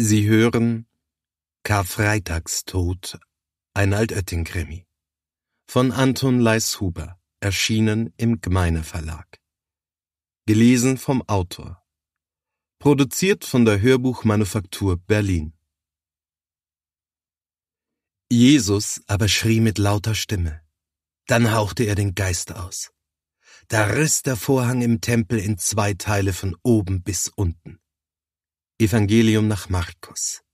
Sie hören Karfreitagstod, ein Altötting-Krimi von Anton Leishuber, erschienen im Gmeine Verlag. Gelesen vom Autor. Produziert von der Hörbuchmanufaktur Berlin. Jesus aber schrie mit lauter Stimme. Dann hauchte er den Geist aus. Da riss der Vorhang im Tempel in zwei Teile von oben bis unten. Evangelium nach Markus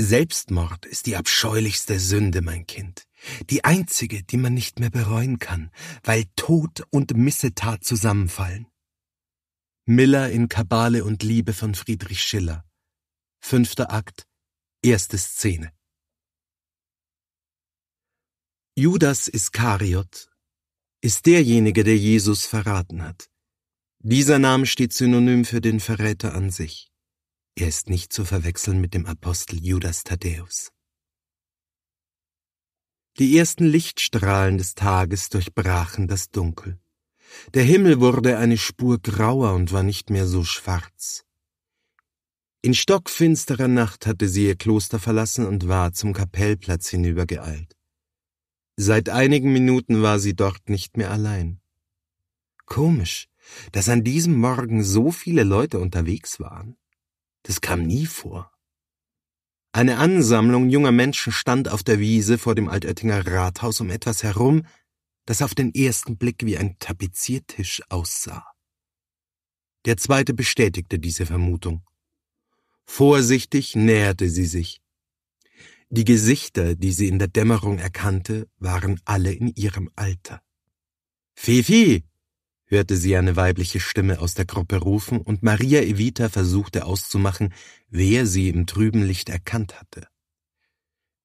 Selbstmord ist die abscheulichste Sünde, mein Kind, die einzige, die man nicht mehr bereuen kann, weil Tod und Missetat zusammenfallen. Miller in Kabale und Liebe von Friedrich Schiller. Fünfter Akt, erste Szene. Judas Iskariot ist derjenige, der Jesus verraten hat. Dieser Name steht synonym für den Verräter an sich. Er ist nicht zu verwechseln mit dem Apostel Judas Thaddäus. Die ersten Lichtstrahlen des Tages durchbrachen das Dunkel. Der Himmel wurde eine Spur grauer und war nicht mehr so schwarz. In stockfinsterer Nacht hatte sie ihr Kloster verlassen und war zum Kapellplatz hinübergeeilt. Seit einigen Minuten war sie dort nicht mehr allein. Komisch, dass an diesem Morgen so viele Leute unterwegs waren. Das kam nie vor. Eine Ansammlung junger Menschen stand auf der Wiese vor dem Altöttinger Rathaus um etwas herum, das auf den ersten Blick wie ein Tapeziertisch aussah. Der zweite bestätigte diese Vermutung. Vorsichtig näherte sie sich. Die Gesichter, die sie in der Dämmerung erkannte, waren alle in ihrem Alter. Fifi, hörte sie eine weibliche Stimme aus der Gruppe rufen, und Maria Evita versuchte auszumachen, wer sie im trüben Licht erkannt hatte.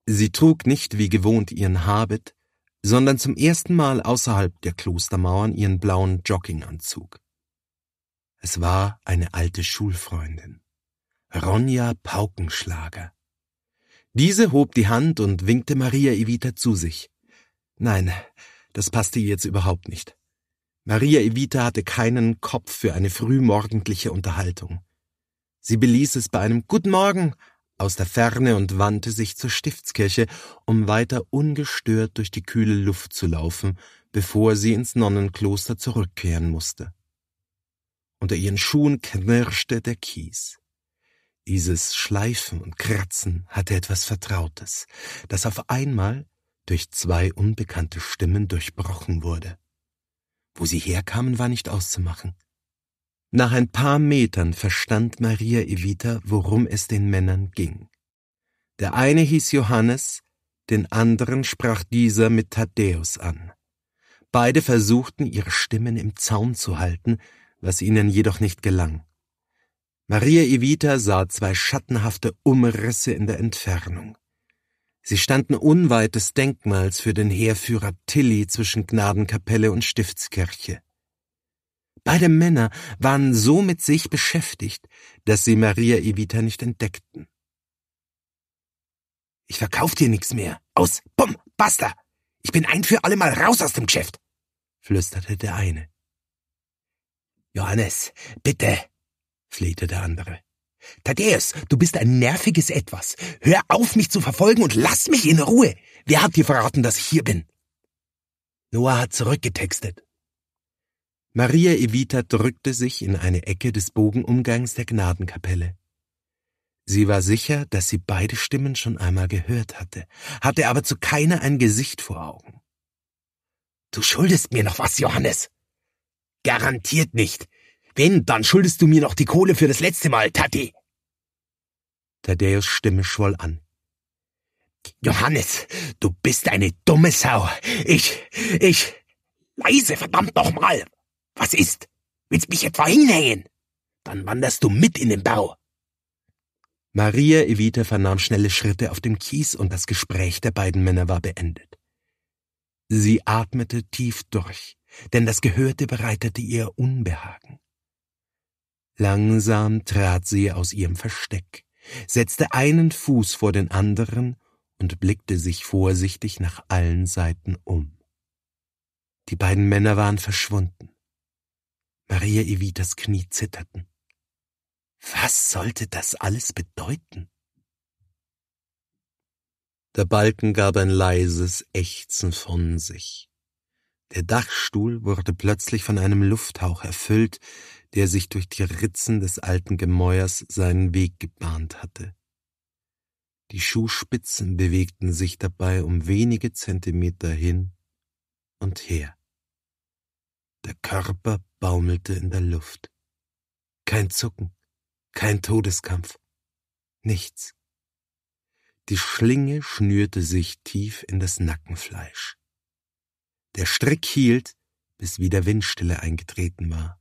Sie trug nicht wie gewohnt ihren Habit, sondern zum ersten Mal außerhalb der Klostermauern ihren blauen Jogginganzug. Es war eine alte Schulfreundin, Ronja Paukenschlager. Diese hob die Hand und winkte Maria Evita zu sich. Nein, das passte ihr jetzt überhaupt nicht. Maria Evita hatte keinen Kopf für eine frühmorgendliche Unterhaltung. Sie beließ es bei einem Guten Morgen aus der Ferne und wandte sich zur Stiftskirche, um weiter ungestört durch die kühle Luft zu laufen, bevor sie ins Nonnenkloster zurückkehren musste. Unter ihren Schuhen knirschte der Kies. Dieses Schleifen und Kratzen hatte etwas Vertrautes, das auf einmal durch zwei unbekannte Stimmen durchbrochen wurde. Wo sie herkamen, war nicht auszumachen. Nach ein paar Metern verstand Maria Evita, worum es den Männern ging. Der eine hieß Johannes, den anderen sprach dieser mit Thaddäus an. Beide versuchten, ihre Stimmen im Zaum zu halten, was ihnen jedoch nicht gelang. Maria Evita sah zwei schattenhafte Umrisse in der Entfernung. Sie standen unweit des Denkmals für den Heerführer Tilly zwischen Gnadenkapelle und Stiftskirche. Beide Männer waren so mit sich beschäftigt, dass sie Maria Evita nicht entdeckten. Ich verkauf dir nichts mehr. Aus. Bumm. Basta. Ich bin ein für alle Mal raus aus dem Geschäft, flüsterte der eine. Johannes, bitte, flehte der andere. Thaddeus, du bist ein nerviges Etwas. Hör auf, mich zu verfolgen und lass mich in Ruhe. Wer hat dir verraten, dass ich hier bin? Noah hat zurückgetextet. Maria Evita drückte sich in eine Ecke des Bogenumgangs der Gnadenkapelle. Sie war sicher, dass sie beide Stimmen schon einmal gehört hatte, hatte aber zu keiner ein Gesicht vor Augen. Du schuldest mir noch was, Johannes. Garantiert nicht. Wenn, dann schuldest du mir noch die Kohle für das letzte Mal, Tati. Thaddeus Stimme schwoll an. Johannes, du bist eine dumme Sau. Ich, ich. Leise, verdammt nochmal! Was ist? Willst mich etwa hinhängen? Dann wanderst du mit in den Bau. Maria Evita vernahm schnelle Schritte auf dem Kies und das Gespräch der beiden Männer war beendet. Sie atmete tief durch, denn das Gehörte bereitete ihr Unbehagen. Langsam trat sie aus ihrem Versteck setzte einen Fuß vor den anderen und blickte sich vorsichtig nach allen Seiten um. Die beiden Männer waren verschwunden. Maria Evitas Knie zitterten. Was sollte das alles bedeuten? Der Balken gab ein leises Ächzen von sich. Der Dachstuhl wurde plötzlich von einem Lufthauch erfüllt, der sich durch die Ritzen des alten Gemäuers seinen Weg gebahnt hatte. Die Schuhspitzen bewegten sich dabei um wenige Zentimeter hin und her. Der Körper baumelte in der Luft. Kein Zucken, kein Todeskampf, nichts. Die Schlinge schnürte sich tief in das Nackenfleisch. Der Strick hielt, bis wieder Windstille eingetreten war.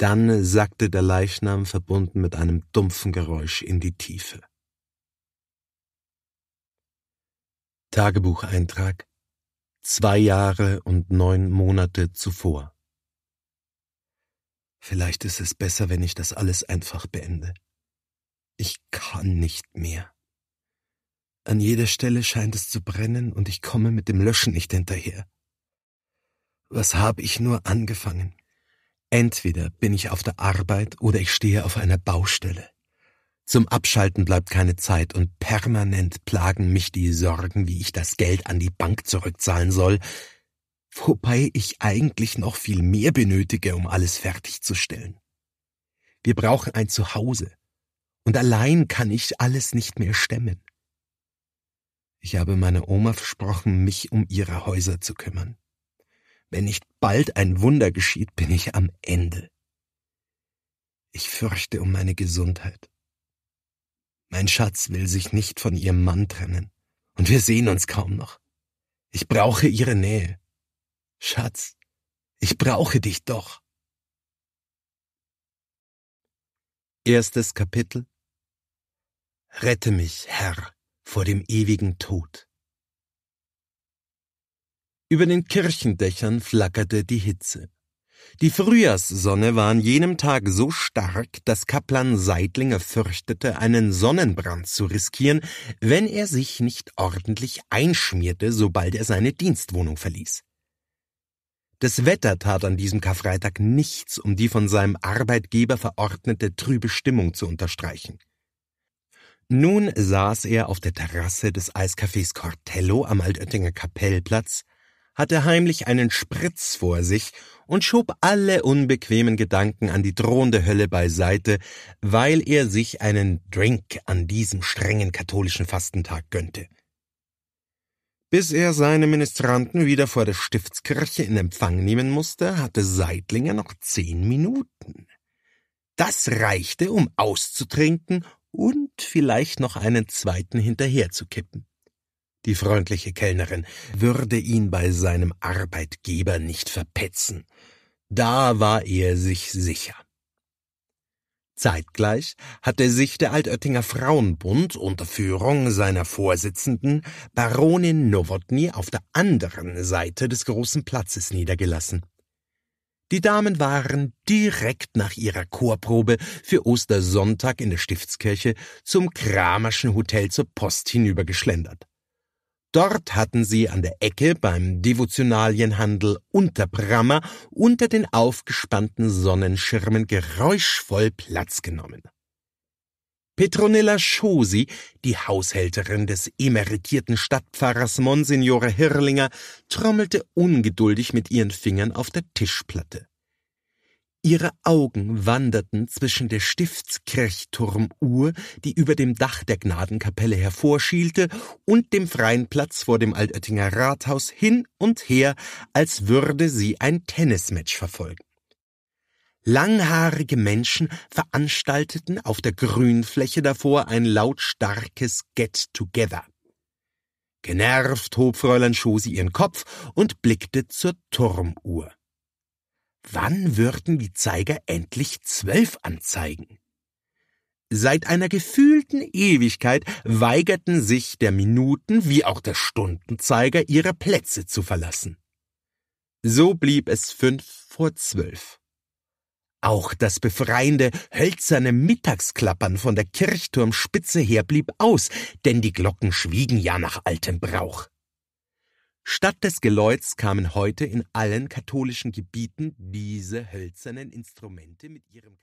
Dann sackte der Leichnam verbunden mit einem dumpfen Geräusch in die Tiefe. Tagebucheintrag zwei Jahre und neun Monate zuvor. Vielleicht ist es besser, wenn ich das alles einfach beende. Ich kann nicht mehr. An jeder Stelle scheint es zu brennen und ich komme mit dem Löschen nicht hinterher. Was habe ich nur angefangen? Entweder bin ich auf der Arbeit oder ich stehe auf einer Baustelle. Zum Abschalten bleibt keine Zeit und permanent plagen mich die Sorgen, wie ich das Geld an die Bank zurückzahlen soll, wobei ich eigentlich noch viel mehr benötige, um alles fertigzustellen. Wir brauchen ein Zuhause, und allein kann ich alles nicht mehr stemmen. Ich habe meiner Oma versprochen, mich um ihre Häuser zu kümmern. Wenn nicht bald ein Wunder geschieht, bin ich am Ende. Ich fürchte um meine Gesundheit. Mein Schatz will sich nicht von ihrem Mann trennen, und wir sehen uns kaum noch. Ich brauche ihre Nähe. Schatz, ich brauche dich doch. Erstes Kapitel Rette mich, Herr, vor dem ewigen Tod. Über den Kirchendächern flackerte die Hitze. Die Frühjahrssonne war an jenem Tag so stark, dass Kaplan Seidlinger fürchtete, einen Sonnenbrand zu riskieren, wenn er sich nicht ordentlich einschmierte, sobald er seine Dienstwohnung verließ. Das Wetter tat an diesem Karfreitag nichts, um die von seinem Arbeitgeber verordnete trübe Stimmung zu unterstreichen. Nun saß er auf der Terrasse des Eiscafés Cortello am Altöttinger Kapellplatz hatte heimlich einen Spritz vor sich und schob alle unbequemen Gedanken an die drohende Hölle beiseite, weil er sich einen Drink an diesem strengen katholischen Fastentag gönnte. Bis er seine Ministranten wieder vor der Stiftskirche in Empfang nehmen musste, hatte Seidlinger noch zehn Minuten. Das reichte, um auszutrinken und vielleicht noch einen zweiten hinterherzukippen die freundliche Kellnerin, würde ihn bei seinem Arbeitgeber nicht verpetzen. Da war er sich sicher. Zeitgleich hatte sich der Altöttinger Frauenbund unter Führung seiner Vorsitzenden Baronin Nowotny auf der anderen Seite des großen Platzes niedergelassen. Die Damen waren direkt nach ihrer Chorprobe für Ostersonntag in der Stiftskirche zum Kramerschen Hotel zur Post hinübergeschlendert. Dort hatten sie an der Ecke beim Devotionalienhandel Unterbrammer unter den aufgespannten Sonnenschirmen geräuschvoll Platz genommen. Petronella Schosi, die Haushälterin des emeritierten Stadtpfarrers Monsignore Hirlinger, trommelte ungeduldig mit ihren Fingern auf der Tischplatte. Ihre Augen wanderten zwischen der Stiftskirchturmuhr, die über dem Dach der Gnadenkapelle hervorschielte, und dem freien Platz vor dem Altöttinger Rathaus hin und her, als würde sie ein Tennismatch verfolgen. Langhaarige Menschen veranstalteten auf der Grünfläche davor ein lautstarkes Get-Together. Genervt hob Fräulein Schosi ihren Kopf und blickte zur Turmuhr wann würden die Zeiger endlich zwölf anzeigen? Seit einer gefühlten Ewigkeit weigerten sich der Minuten wie auch der Stundenzeiger ihre Plätze zu verlassen. So blieb es fünf vor zwölf. Auch das befreiende, hölzerne Mittagsklappern von der Kirchturmspitze her blieb aus, denn die Glocken schwiegen ja nach altem Brauch. Statt des Geläuts kamen heute in allen katholischen Gebieten diese hölzernen Instrumente mit ihrem